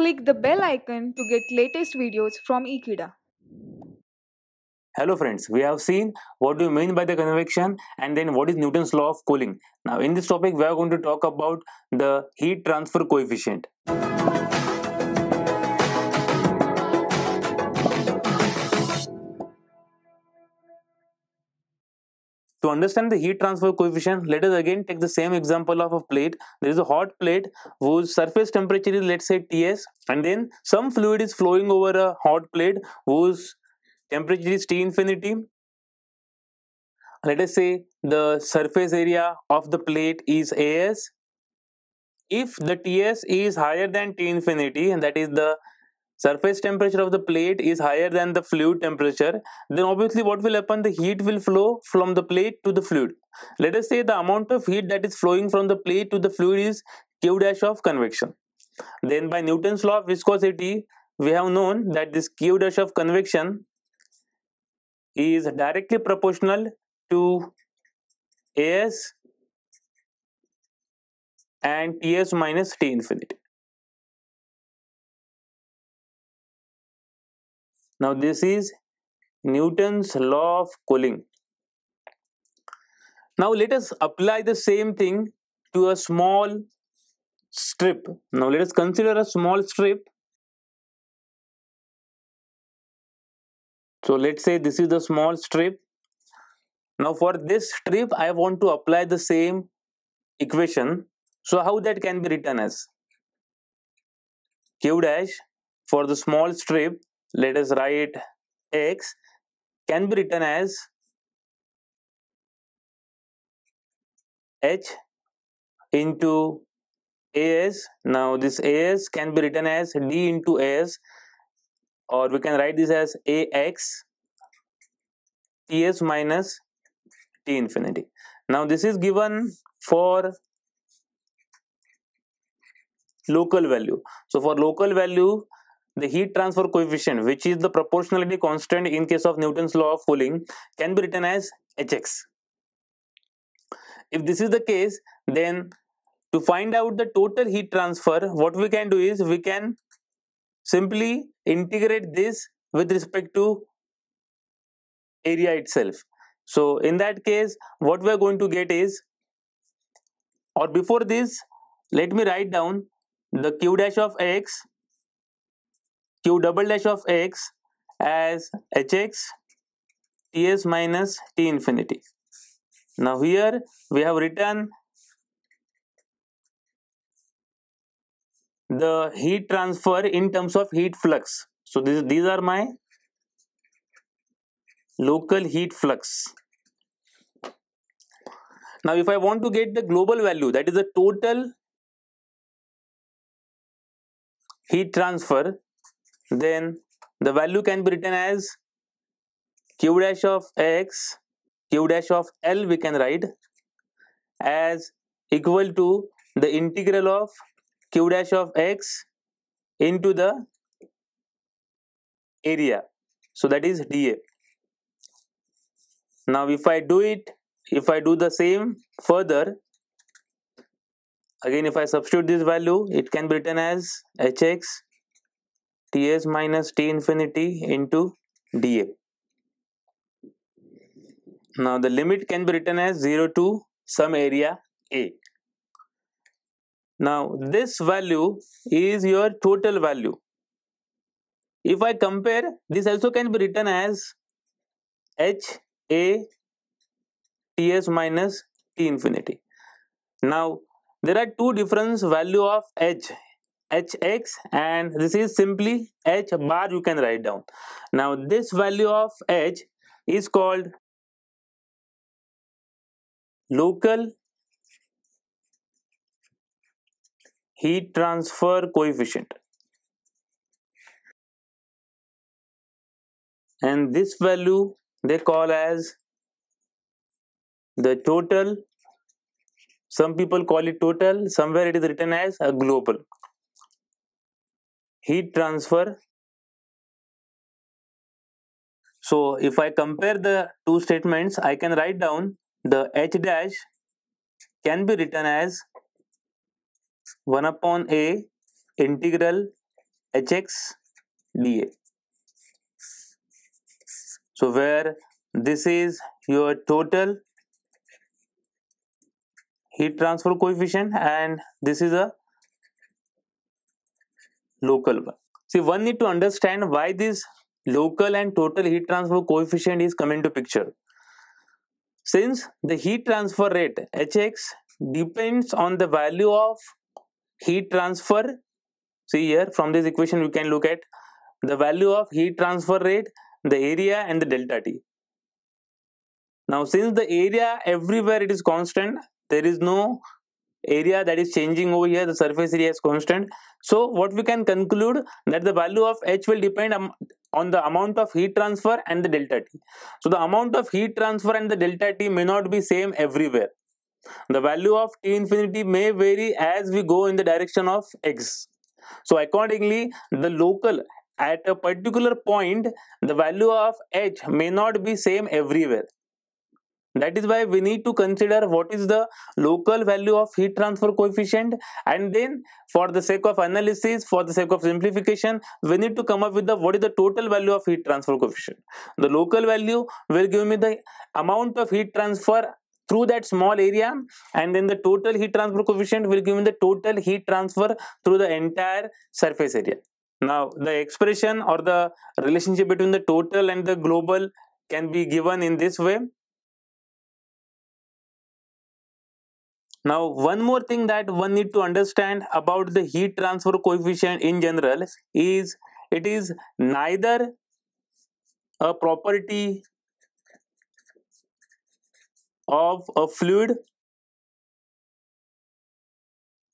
click the bell icon to get latest videos from Ikeda. Hello friends, we have seen what do you mean by the convection and then what is Newton's law of cooling. Now in this topic we are going to talk about the heat transfer coefficient. To understand the heat transfer coefficient, let us again take the same example of a plate. There is a hot plate whose surface temperature is let's say Ts and then some fluid is flowing over a hot plate whose temperature is T infinity. Let us say the surface area of the plate is As. If the Ts is higher than T infinity and that is the surface temperature of the plate is higher than the fluid temperature then obviously what will happen the heat will flow from the plate to the fluid let us say the amount of heat that is flowing from the plate to the fluid is q dash of convection then by newton's law of viscosity we have known that this q dash of convection is directly proportional to as and ts minus t infinity now this is newton's law of cooling now let us apply the same thing to a small strip now let us consider a small strip so let's say this is the small strip now for this strip i want to apply the same equation so how that can be written as q dash for the small strip let us write x can be written as h into as now this as can be written as d into as or we can write this as ax ts minus t infinity now this is given for local value so for local value the heat transfer coefficient, which is the proportionality constant in case of Newton's law of cooling, can be written as Hx. If this is the case, then to find out the total heat transfer, what we can do is we can simply integrate this with respect to area itself. So in that case, what we are going to get is, or before this, let me write down the q dash of x q double dash of x as hx ts minus t infinity. Now here we have written the heat transfer in terms of heat flux. So this, these are my local heat flux. Now if I want to get the global value that is the total heat transfer then the value can be written as q dash of x q dash of l we can write as equal to the integral of q dash of x into the area so that is dA. Now if I do it, if I do the same further, again if I substitute this value, it can be written as hx Ts minus T infinity into dA. Now the limit can be written as 0 to some area A. Now this value is your total value. If I compare, this also can be written as H A Ts minus T infinity. Now there are two different value of H hx and this is simply h bar you can write down. Now this value of h is called local heat transfer coefficient and this value they call as the total some people call it total somewhere it is written as a global heat transfer. So if I compare the two statements, I can write down the H dash can be written as 1 upon A integral Hx dA. So where this is your total heat transfer coefficient and this is a local one. See one need to understand why this local and total heat transfer coefficient is coming to picture. Since the heat transfer rate Hx depends on the value of heat transfer, see here from this equation we can look at the value of heat transfer rate, the area and the delta T. Now since the area everywhere it is constant, there is no area that is changing over here the surface area is constant so what we can conclude that the value of h will depend on, the amount of heat transfer and the delta t so the amount of heat transfer and the delta t may not be same everywhere the value of t infinity may vary as we go in the direction of x so accordingly the local at a particular point the value of h may not be same everywhere that is why we need to consider what is the local value of heat transfer coefficient and then for the sake of analysis, for the sake of simplification, we need to come up with the what is the total value of heat transfer coefficient. The local value will give me the amount of heat transfer through that small area and then the total heat transfer coefficient will give me the total heat transfer through the entire surface area. Now the expression or the relationship between the total and the global can be given in this way Now, one more thing that one need to understand about the heat transfer coefficient in general is it is neither a property of a fluid.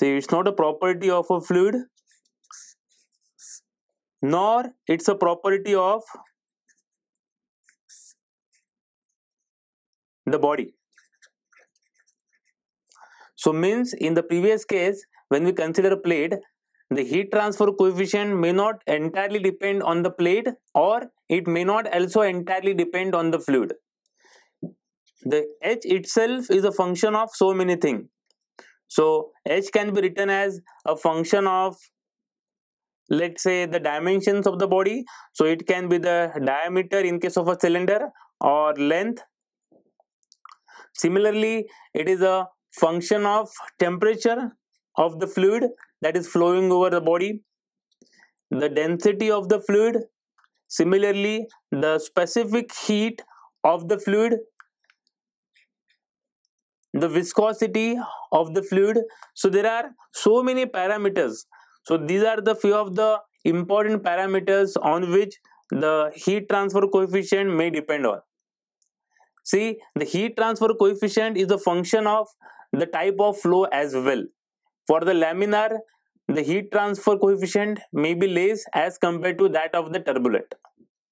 See, it's not a property of a fluid nor it's a property of the body. So means in the previous case, when we consider plate, the heat transfer coefficient may not entirely depend on the plate or it may not also entirely depend on the fluid. The H itself is a function of so many things. So H can be written as a function of let's say the dimensions of the body. So it can be the diameter in case of a cylinder or length. Similarly, it is a function of temperature of the fluid that is flowing over the body, the density of the fluid, similarly the specific heat of the fluid, the viscosity of the fluid. So there are so many parameters. So these are the few of the important parameters on which the heat transfer coefficient may depend on. See, the heat transfer coefficient is a function of the type of flow as well. For the laminar, the heat transfer coefficient may be less as compared to that of the turbulent.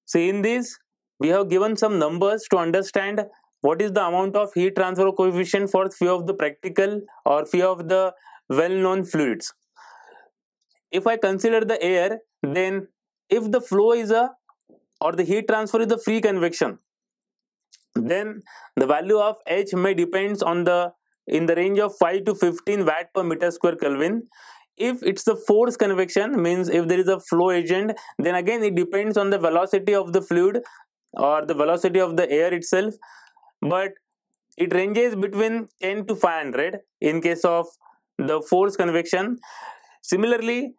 So in this, we have given some numbers to understand what is the amount of heat transfer coefficient for few of the practical or few of the well-known fluids. If I consider the air, then if the flow is a or the heat transfer is a free convection, then the value of H may depends on the in the range of 5 to 15 watt per meter square Kelvin. If it's the force convection means if there is a flow agent then again it depends on the velocity of the fluid or the velocity of the air itself but it ranges between 10 to 500 in case of the force convection. Similarly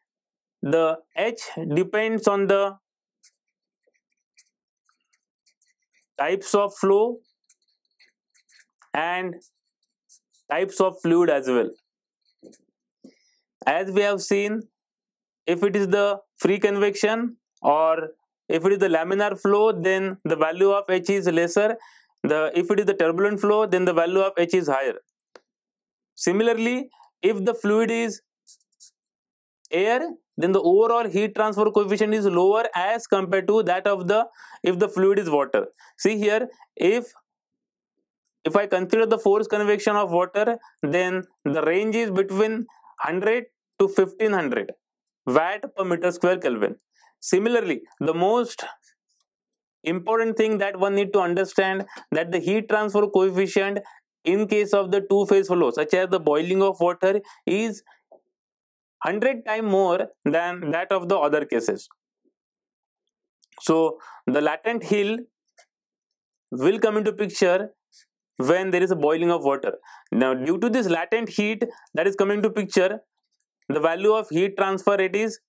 the H depends on the types of flow and types of fluid as well. As we have seen, if it is the free convection or if it is the laminar flow, then the value of H is lesser. The, if it is the turbulent flow, then the value of H is higher. Similarly, if the fluid is air, then the overall heat transfer coefficient is lower as compared to that of the if the fluid is water. See here, if if I consider the force convection of water, then the range is between 100 to 1500 watt per meter square Kelvin. Similarly, the most important thing that one need to understand that the heat transfer coefficient in case of the two phase flow such as the boiling of water is 100 times more than that of the other cases. So, the latent hill will come into picture when there is a boiling of water. Now due to this latent heat that is coming to picture, the value of heat transfer rate is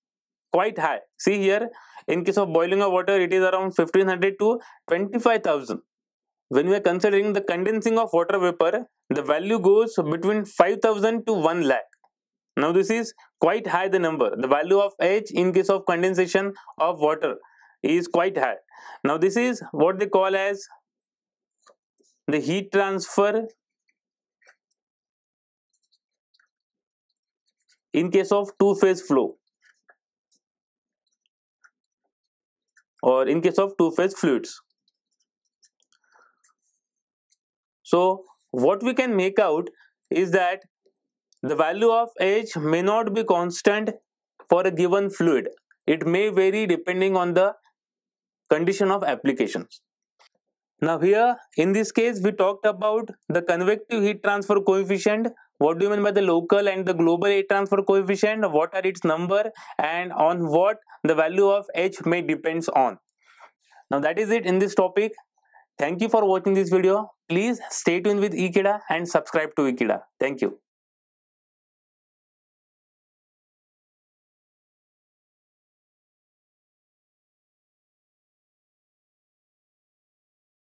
quite high. See here, in case of boiling of water, it is around 1500 to 25,000. When we are considering the condensing of water vapor, the value goes between 5,000 to 1 lakh. Now this is quite high the number. The value of H in case of condensation of water is quite high. Now this is what they call as the heat transfer in case of two phase flow or in case of two phase fluids. So, what we can make out is that the value of H may not be constant for a given fluid. It may vary depending on the condition of applications. Now here, in this case, we talked about the convective heat transfer coefficient. What do you mean by the local and the global heat transfer coefficient? What are its number and on what the value of H may depends on. Now that is it in this topic. Thank you for watching this video. Please stay tuned with Ikeda and subscribe to Ikeda. Thank you.